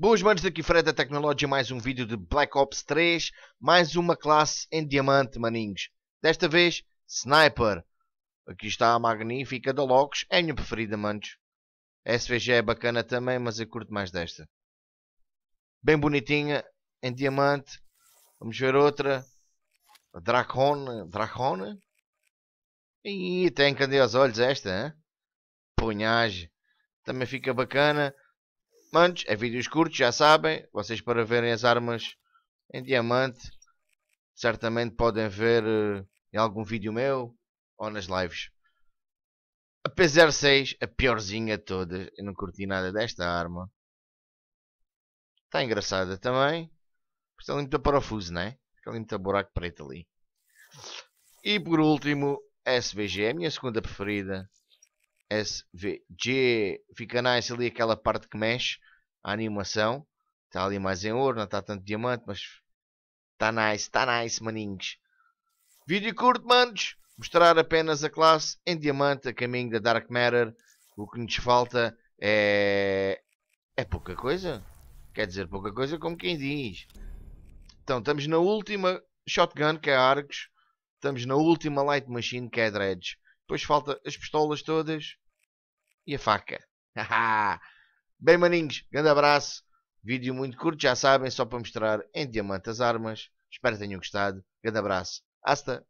Boas manos, daqui Fred da Tecnologia, mais um vídeo de Black Ops 3, mais uma classe em diamante, maninhos. Desta vez, Sniper. Aqui está a magnífica da Locos, é a minha preferida, manos. A SVG é bacana também, mas eu curto mais desta. Bem bonitinha, em diamante. Vamos ver outra. A Dracon, Dracon? E tem candeia aos olhos esta, hein? Punhagem. Também fica bacana. Manos, é vídeos curtos, já sabem. Vocês para verem as armas em diamante, certamente podem ver uh, em algum vídeo meu ou nas lives. A P06, a piorzinha de todas. Eu não curti nada desta arma. Está engraçada também. Está ali muito parafuso, né? está ali muito buraco preto ali. E por último, a SVG, é a minha segunda preferida. SVG. Fica nice ali aquela parte que mexe. A animação. Está ali mais em ouro, não está tanto diamante, mas... Está nice, está nice, maninhos. Vídeo curto, manos. Mostrar apenas a classe em diamante a caminho da Dark Matter. O que nos falta é... É pouca coisa. Quer dizer, pouca coisa como quem diz. Então, estamos na última Shotgun, que é Argus Estamos na última Light Machine, que é Dredge. Depois falta as pistolas todas e a faca. Bem, maninhos, grande abraço. Vídeo muito curto, já sabem, só para mostrar em diamante as armas. Espero que tenham gostado. Grande abraço. Hasta